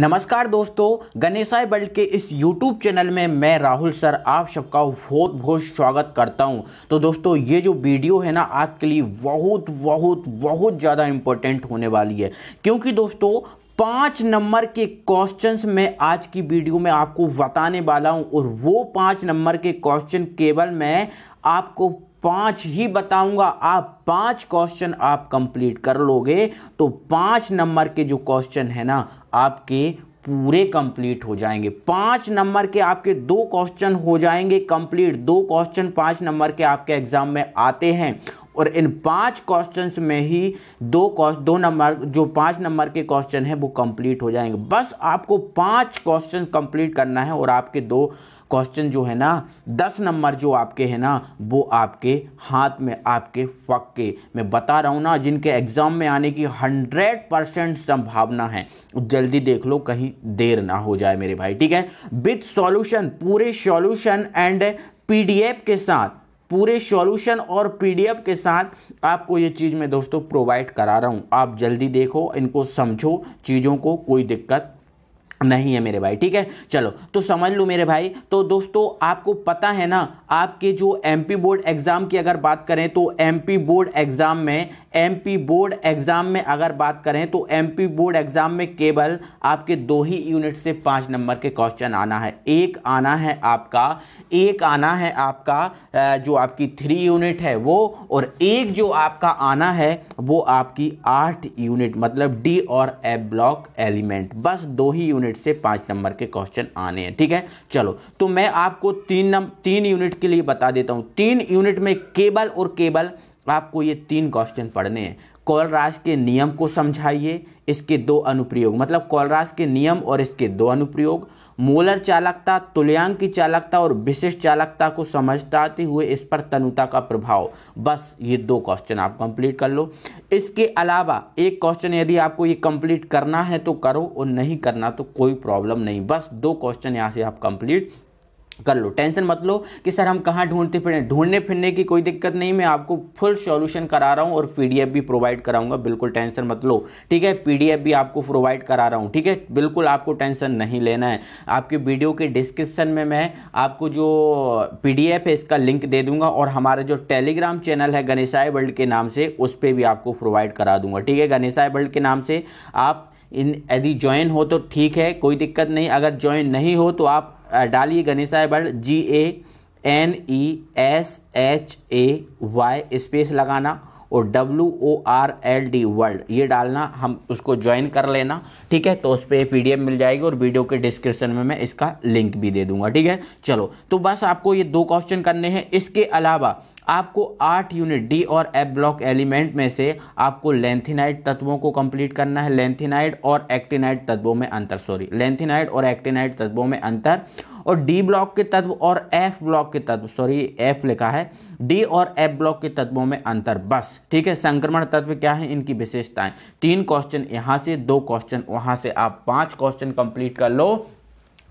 नमस्कार दोस्तों गणेशाय वर्ल्ड के इस यूट्यूब चैनल में मैं राहुल सर आप सबका बहुत बहुत स्वागत करता हूं तो दोस्तों ये जो वीडियो है ना आपके लिए बहुत बहुत बहुत ज़्यादा इम्पोर्टेंट होने वाली है क्योंकि दोस्तों पाँच नंबर के क्वेश्चंस में आज की वीडियो में आपको बताने वाला हूं और वो पाँच नंबर के क्वेश्चन केवल मैं आपको पांच ही बताऊंगा आप पांच क्वेश्चन आप कंप्लीट कर लोगे तो पांच नंबर के जो क्वेश्चन है ना आपके पूरे कंप्लीट हो जाएंगे पांच नंबर के आपके दो क्वेश्चन हो जाएंगे कंप्लीट दो क्वेश्चन पांच नंबर के आपके एग्जाम में आते हैं और इन पांच क्वेश्चंस में ही दो क्वेश्चन दो नंबर जो पांच नंबर के क्वेश्चन हैं वो कंप्लीट हो जाएंगे बस आपको पांच क्वेश्चन कंप्लीट करना है और आपके दो क्वेश्चन जो है ना दस नंबर जो आपके हैं ना वो आपके हाथ में आपके फक्के मैं बता रहा हूँ ना जिनके एग्ज़ाम में आने की हंड्रेड परसेंट संभावना है जल्दी देख लो कहीं देर ना हो जाए मेरे भाई ठीक है विथ सॉल्यूशन पूरे सॉल्यूशन एंड पीडीएफ के साथ पूरे सॉल्यूशन और पीडीएफ के साथ आपको ये चीज़ मैं दोस्तों प्रोवाइड करा रहा हूँ आप जल्दी देखो इनको समझो चीज़ों को कोई दिक्कत नहीं है मेरे भाई ठीक है चलो तो समझ लो मेरे भाई तो दोस्तों आपको पता है ना आपके जो एमपी बोर्ड एग्जाम की अगर बात करें तो एमपी बोर्ड एग्जाम में एमपी बोर्ड एग्जाम में अगर बात करें तो एमपी बोर्ड एग्जाम में केवल आपके दो ही यूनिट से पाँच नंबर के क्वेश्चन आना है एक आना है आपका एक आना है आपका जो आपकी थ्री यूनिट है वो और एक जो आपका आना है वो आपकी आठ यूनिट मतलब डी और एफ ब्लॉक एलिमेंट बस दो ही यूनिट यूनिट से पाँच नंबर के क्वेश्चन आने हैं ठीक है चलो तो मैं आपको तीन नंबर तीन यूनिट के लिए बता देता हूँ तीन यूनिट में केबल और केबल आपको ये तीन क्वेश्चन पढ़ने हैं कॉलराज के नियम को समझाइए इसके दो अनुप्रयोग मतलब कॉलराज के नियम और इसके दो अनुप्रयोग मोलर चालकता तुल्यांक की चालकता और विशिष्ट चालकता को समझताते हुए इस पर तनुता का प्रभाव बस ये दो क्वेश्चन आप कंप्लीट कर लो इसके अलावा एक क्वेश्चन यदि आपको ये कंप्लीट करना है तो करो और नहीं करना तो कोई प्रॉब्लम नहीं बस दो क्वेश्चन यहाँ से आप कंप्लीट कर लो टेंशन मत लो कि सर हम कहाँ ढूंढते फिर ढूंढने फिरने की कोई दिक्कत नहीं मैं आपको फुल सॉल्यूशन करा रहा हूँ और पीडीएफ भी प्रोवाइड कराऊंगा बिल्कुल टेंशन मत लो ठीक है पीडीएफ भी आपको प्रोवाइड करा रहा हूँ ठीक है बिल्कुल आपको टेंशन नहीं लेना है आपके वीडियो के डिस्क्रिप्शन में मैं आपको जो पी है इसका लिंक दे दूंगा और हमारा जो टेलीग्राम चैनल है गणेशाई वर्ल्ड के नाम से उस पर भी आपको प्रोवाइड करा दूंगा ठीक है गणेशाई वर्ल्ड के नाम से आप इन यदि ज्वाइन हो तो ठीक है कोई दिक्कत नहीं अगर ज्वाइन नहीं हो तो आप डालिए गणेशाय word G A N E S H A Y space लगाना और W O R L D world ये डालना हम उसको ज्वाइन कर लेना ठीक है तो उस पर पी डी मिल जाएगी और वीडियो के डिस्क्रिप्शन में मैं इसका लिंक भी दे दूंगा ठीक है चलो तो बस आपको ये दो क्वेश्चन करने हैं इसके अलावा आपको आठ यूनिट डी और एफ ब्लॉक एलिमेंट में से आपको लेंथिनाइड तत्वों को कंप्लीट करना है लेंथिनाइड और एक्टिनाइड तत्वों में अंतर सॉरी लेंथिनाइड और एक्टिनाइड तत्वों में अंतर और डी ब्लॉक के तत्व और एफ ब्लॉक के तत्व सॉरी एफ लिखा है डी और एफ ब्लॉक के तत्वों में अंतर बस ठीक है संक्रमण तत्व क्या है इनकी विशेषताएं तीन क्वेश्चन यहां से दो क्वेश्चन वहां से आप पांच क्वेश्चन कंप्लीट कर लो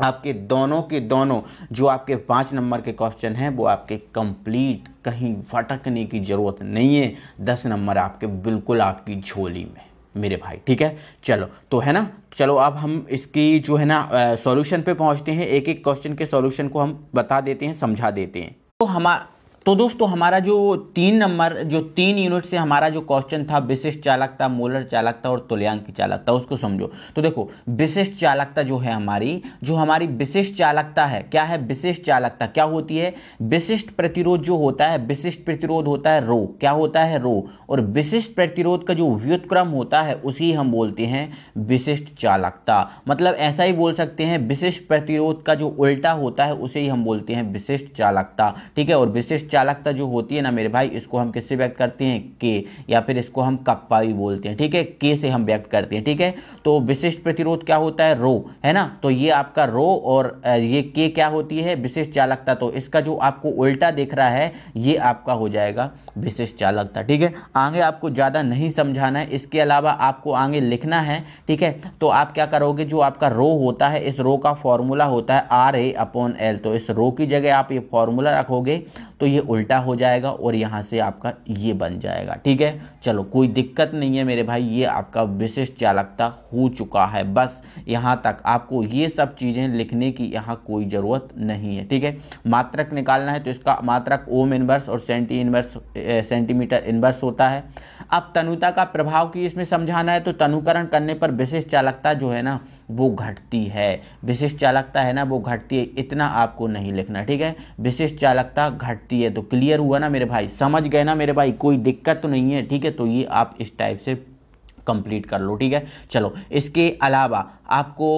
आपके दोनों के दोनों जो आपके पाँच नंबर के क्वेश्चन हैं वो आपके कंप्लीट कहीं फटकने की ज़रूरत नहीं है दस नंबर आपके बिल्कुल आपकी झोली में मेरे भाई ठीक है चलो तो है ना चलो अब हम इसकी जो है ना सॉल्यूशन पे पहुंचते हैं एक एक क्वेश्चन के सॉल्यूशन को हम बता देते हैं समझा देते हैं तो हमारा तो दोस्तों हमारा जो तीन नंबर जो तीन यूनिट से हमारा जो क्वेश्चन था विशिष्ट चालकता मोलर चालकता और तुल्यांकी चालकता उसको समझो तो देखो विशिष्ट चालकता जो है हमारी जो हमारी विशिष्ट चालकता है क्या है विशिष्ट चालकता क्या होती है विशिष्ट प्रतिरोध जो होता है विशिष्ट प्रतिरोध होता है रो क्या होता है रो और विशिष्ट प्रतिरोध का जो व्युतक्रम होता है उसी हम बोलते हैं विशिष्ट चालकता मतलब ऐसा ही बोल सकते हैं विशिष्ट प्रतिरोध का जो उल्टा होता है उसे ही हम बोलते हैं विशिष्ट चालकता ठीक है और विशिष्ट चालकता जो होती है ना मेरे भाई इसको हम किससे व्यक्त करते हैं के या फिर इसको हम कप्पा भी बोलते हैं ठीक है के से हम व्यक्त करते हैं ठीक है तो विशिष्ट प्रतिरोध क्या होता है रो है ना तो ये आपका रो और ये के क्या होती है विशिष्ट चालकता तो इसका जो आपको उल्टा दिख रहा है ये आपका हो जाएगा विशिष्ट चालकता ठीक है आगे आपको ज़्यादा नहीं समझाना है इसके अलावा आपको आगे लिखना है ठीक है तो आप क्या करोगे जो आपका रो होता है इस रो का फॉर्मूला होता है आर ए अपॉन एल तो इस रो की जगह आप ये फॉर्मूला रखोगे तो ये उल्टा हो जाएगा और यहाँ से आपका ये बन जाएगा ठीक है चलो कोई दिक्कत नहीं है मेरे भाई ये आपका विशिष्ट चालकता हो चुका है बस यहाँ तक आपको ये सब चीज़ें लिखने की यहाँ कोई ज़रूरत नहीं है ठीक है मात्रक निकालना है तो इसका मात्रक ओम इन्वर्स और सेंटी इन्वर्स सेंटीमीटर इन्वर्स होता है अब तनुता का प्रभाव की इसमें समझाना है तो तनुकरण करने पर विशिष्ट चालकता जो है ना वो घटती है विशिष्ट चालकता है ना वो घटती है इतना आपको नहीं लिखना ठीक है विशिष्ट चालकता घटती है तो क्लियर हुआ ना मेरे भाई समझ गए ना मेरे भाई कोई दिक्कत तो नहीं है ठीक है तो ये आप इस टाइप से कंप्लीट कर लो ठीक है चलो इसके अलावा आपको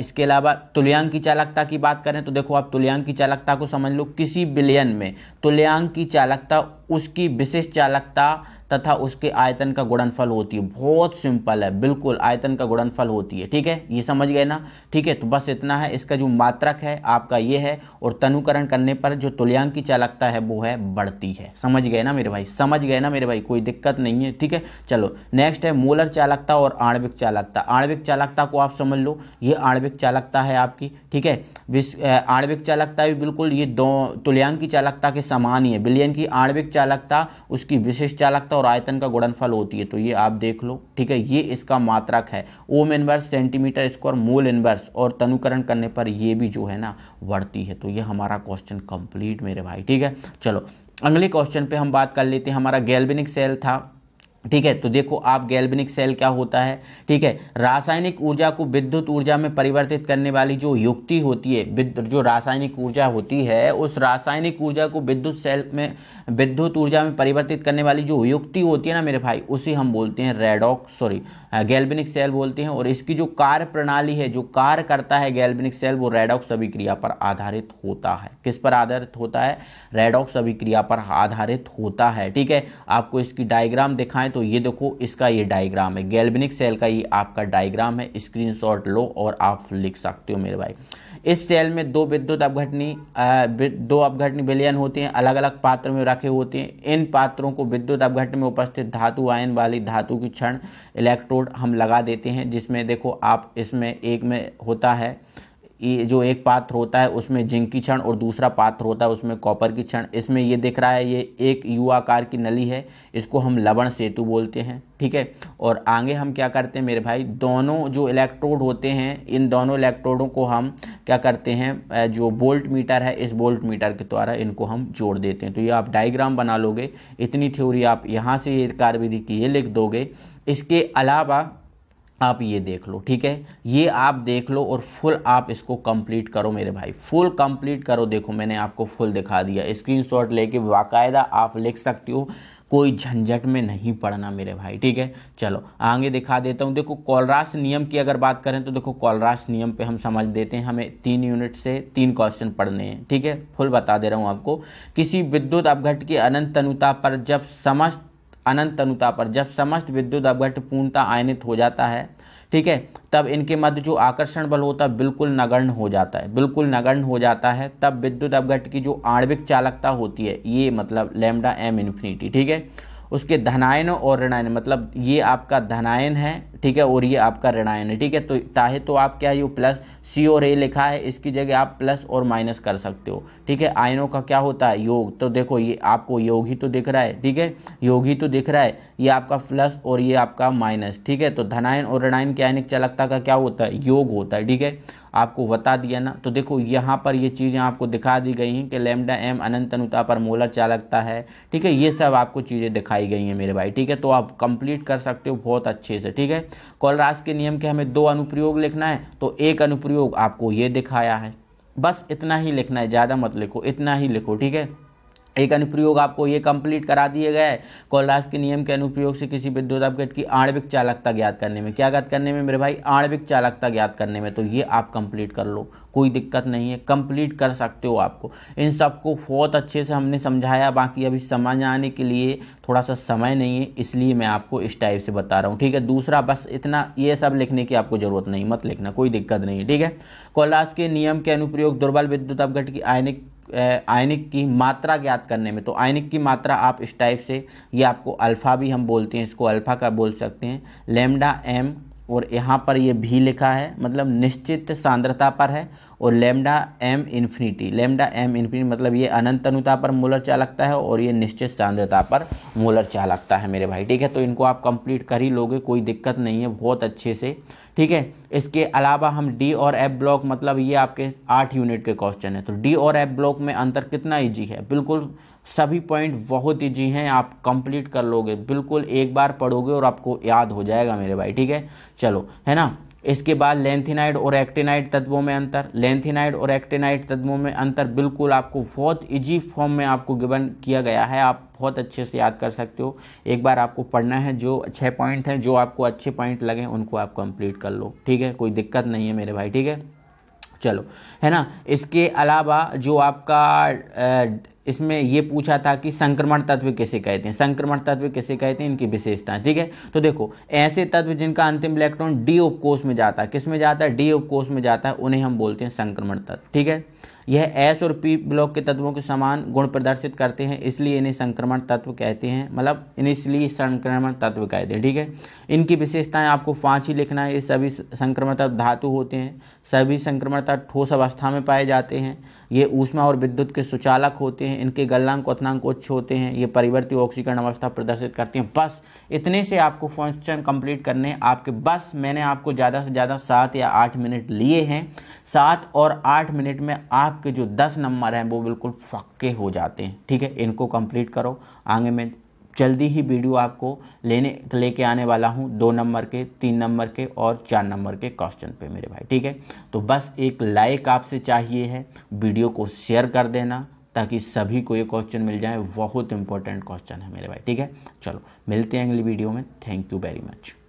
इसके अलावा तुल्यांक की चालकता की बात करें तो देखो आप तुल्यांक की चालकता को समझ लो किसी बिलियन में तुल्यांक की चालकता उसकी विशेष चालकता तथा उसके आयतन का गुणनफल होती है बहुत सिंपल है बिल्कुल आयतन का गुणनफल होती है ठीक है ये समझ गए ना ठीक है तो बस इतना है इसका जो मात्रक है आपका ये है और तनुकरण करने पर जो तुल्यांक की चालकता है वो है बढ़ती है समझ गए ना मेरे भाई समझ गए ना मेरे भाई कोई दिक्कत नहीं है ठीक है चलो नेक्स्ट है मोलर चालकता और आणविक चालकता आणविक चालकता को आप समझ लो ये आणविक चालकता है आपकी ठीक है आणविक चालकता भी बिल्कुल ये दो तुल्यांक की चालकता के समान ही है बिलियन की आणविक चालकता उसकी विशेष चालकता और आयतन का गुणनफल होती है तो ये आप देख लो ठीक है ये इसका मात्रक है ओम इनवर्स सेंटीमीटर स्क्वायर मूल इनवर्स और तनुकरण करने पर ये भी जो है ना बढ़ती है तो ये हमारा क्वेश्चन कंप्लीट मेरे भाई ठीक है चलो अगले क्वेश्चन पे हम बात कर लेते हैं हमारा गैल्वेनिक सेल था ठीक है तो देखो आप गैल्बनिक सेल क्या होता है ठीक है रासायनिक ऊर्जा को विद्युत ऊर्जा में परिवर्तित करने वाली जो युक्ति होती है जो रासायनिक ऊर्जा होती है उस रासायनिक ऊर्जा को विद्युत सेल में विद्युत ऊर्जा में परिवर्तित करने वाली जो युक्ति होती है ना मेरे भाई उसे हम बोलते हैं रेडॉक सॉरी गैल्बनिक सेल बोलते हैं और इसकी जो कार्य प्रणाली है जो कार्य करता है गैल्बनिक सेल वो रेडॉक्स अभिक्रिया पर आधारित होता है किस पर आधारित होता है रेडॉक्स अभिक्रिया पर आधारित होता है ठीक है आपको इसकी डायग्राम दिखाएं तो तो ये देखो इसका ये डायग्राम है गैल्बनिक सेल का ये आपका डायग्राम है स्क्रीनशॉट लो और आप लिख सकते हो मेरे भाई इस सेल में दो विद्युत अपघटनी दो अपघटनी विलयन होते हैं अलग अलग पात्र में रखे होते हैं इन पात्रों को विद्युत अपघटन में उपस्थित धातु आयन वाली धातु की क्षण इलेक्ट्रोड हम लगा देते हैं जिसमें देखो आप इसमें एक में होता है जो एक पात्र होता है उसमें जिंक की क्षण और दूसरा पात्र होता है उसमें कॉपर की क्षण इसमें ये दिख रहा है ये एक युवाकार की नली है इसको हम लवण सेतु बोलते हैं ठीक है और आगे हम क्या करते हैं मेरे भाई दोनों जो इलेक्ट्रोड होते हैं इन दोनों इलेक्ट्रोडों को हम क्या करते हैं जो बोल्ट मीटर है इस बोल्ट मीटर के द्वारा इनको हम जोड़ देते हैं तो ये आप डायग्राम बना लोगे इतनी थ्योरी आप यहाँ से ये कार्यविधि की ये लिख दोगे इसके अलावा आप ये देख लो ठीक है ये आप देख लो और फुल आप इसको कंप्लीट करो मेरे भाई फुल कंप्लीट करो देखो मैंने आपको फुल दिखा दिया स्क्रीनशॉट लेके बाकायदा आप लिख सकते हो कोई झंझट में नहीं पड़ना मेरे भाई ठीक है चलो आगे दिखा देता हूँ देखो कॉलरास नियम की अगर बात करें तो देखो कॉलरास नियम पे हम समझ देते हैं हमें तीन यूनिट से तीन क्वेश्चन पढ़ने हैं ठीक है फुल बता दे रहा हूँ आपको किसी विद्युत अपघट की अनंत तनुता पर जब समस्त अनंत तनुता पर जब समस्त विद्युत अवघट पूर्णता आयनित हो जाता है ठीक है तब इनके मध्य जो आकर्षण बल होता है बिल्कुल नगण्य हो जाता है बिल्कुल नगण्य हो जाता है तब विद्युत अवघट की जो आणविक चालकता होती है ये मतलब लेमडा एम इन्फिनिटी ठीक है उसके धनायन और ऋणायन मतलब ये आपका धनायन है ठीक है और ये आपका ऋणायन है ठीक है तो चाहे तो आप क्या यू प्लस सी और ए लिखा है इसकी जगह आप प्लस और माइनस कर सकते हो ठीक है आयनों का क्या होता है योग तो देखो ये आपको योग ही तो दिख रहा है ठीक है योग ही तो दिख रहा है ये आपका प्लस और ये आपका माइनस ठीक है तो धनायन और ऋणायन की आयनिक चालकता का क्या होता है योग होता है ठीक है आपको बता दिया ना तो देखो यहाँ पर ये चीज़ें आपको दिखा दी गई हैं कि लेमडा एम अनंत अनुता पर मोलर चालकता है ठीक है ये सब आपको चीज़ें दिखाई गई हैं मेरे भाई ठीक है तो आप कंप्लीट कर सकते हो बहुत अच्छे से ठीक है कॉलराज के नियम के हमें दो अनुप्रयोग लिखना है तो एक अनुप्रयोग आपको ये दिखाया है बस इतना ही लिखना है ज़्यादा मत लिखो इतना ही लिखो ठीक है एक अनुप्रयोग आपको ये कंप्लीट करा दिए गए कोलास के नियम के अनुप्रयोग से किसी विद्युत अपघट की आणविक चालकता ज्ञात करने में क्या ज्ञात करने में मेरे भाई आणविक चालकता ज्ञात करने में तो ये आप कंप्लीट कर लो कोई दिक्कत नहीं है कंप्लीट कर सकते हो आपको इन सबको बहुत अच्छे से हमने समझाया बाकी अभी समझ आने के लिए थोड़ा सा समय नहीं है इसलिए मैं आपको इस टाइप से बता रहा हूँ ठीक है दूसरा बस इतना ये सब लिखने की आपको ज़रूरत नहीं मत लिखना कोई दिक्कत नहीं है ठीक है कोलास के नियम के अनुप्रयोग दुर्बल विद्युत अपघट की आयनिक आयनिक की मात्रा ज्ञात करने में तो आयनिक की मात्रा आप इस टाइप से ये आपको अल्फ़ा भी हम बोलते हैं इसको अल्फ़ा का बोल सकते हैं लेमडा एम और यहाँ पर ये भी लिखा है मतलब निश्चित सांद्रता पर है और lambda M infinity lambda M infinity मतलब ये अनंत अनुता पर मोलर चालकता है और ये निश्चित सांद्रता पर मोलर चालकता है मेरे भाई ठीक है तो इनको आप कंप्लीट कर ही लोगे कोई दिक्कत नहीं है बहुत अच्छे से ठीक है इसके अलावा हम डी और एफ ब्लॉक मतलब ये आपके आठ यूनिट के क्वेश्चन है तो डी और एफ ब्लॉक में अंतर कितना ईजी है बिल्कुल सभी पॉइंट बहुत ईजी हैं आप कंप्लीट कर लोगे बिल्कुल एक बार पढ़ोगे और आपको याद हो जाएगा मेरे भाई ठीक है चलो है ना इसके बाद लेंथिनाइड और एक्टिनाइड तत्वों में अंतर लेंथिनाइड और एक्टिनाइड तत्वों में अंतर बिल्कुल आपको बहुत इजी फॉर्म में आपको गिवन किया गया है आप बहुत अच्छे से याद कर सकते हो एक बार आपको पढ़ना है जो छः पॉइंट हैं जो आपको अच्छे पॉइंट लगे उनको आप कंप्लीट कर लो ठीक है कोई दिक्कत नहीं है मेरे भाई ठीक है चलो है ना इसके अलावा जो आपका इसमें ये पूछा था कि संक्रमण तत्व किसे कहते हैं संक्रमण तत्व किसे कहते हैं इनकी विशेषता ठीक है तो देखो ऐसे तत्व जिनका अंतिम इलेक्ट्रॉन डी उपकोष में जाता है किस में जाता है डी उपकोष में जाता है उन्हें हम बोलते हैं संक्रमण तत्व ठीक है यह एस और पी ब्लॉक के तत्वों के समान गुण प्रदर्शित करते हैं इसलिए इन्हें संक्रमण तत्व कहते हैं मतलब इन्हें इसलिए संक्रमण तत्व कहते हैं ठीक है इनकी विशेषताएं आपको पाँच ही लिखना है ये सभी संक्रमण तत्व धातु होते हैं सभी संक्रमण तत्व ठोस अवस्था में पाए जाते हैं ये ऊष्मा और विद्युत के सुचालक होते हैं इनके गलनांक क्वनांक उच्च होते हैं ये परिवर्ती ऑक्सीकरण अवस्था प्रदर्शित करते हैं बस इतने से आपको फंक्शन कंप्लीट करने आपके बस मैंने आपको ज़्यादा से ज़्यादा सात या आठ मिनट लिए हैं सात और आठ मिनट में आपके जो दस नंबर हैं वो बिल्कुल फक्के हो जाते हैं ठीक है इनको कंप्लीट करो आगे में जल्दी ही वीडियो आपको लेने लेके आने वाला हूँ दो नंबर के तीन नंबर के और चार नंबर के क्वेश्चन पे मेरे भाई ठीक है तो बस एक लाइक आपसे चाहिए है वीडियो को शेयर कर देना ताकि सभी को ये क्वेश्चन मिल जाए बहुत इंपॉर्टेंट क्वेश्चन है मेरे भाई ठीक है चलो मिलते हैं अगली वीडियो में थैंक यू वेरी मच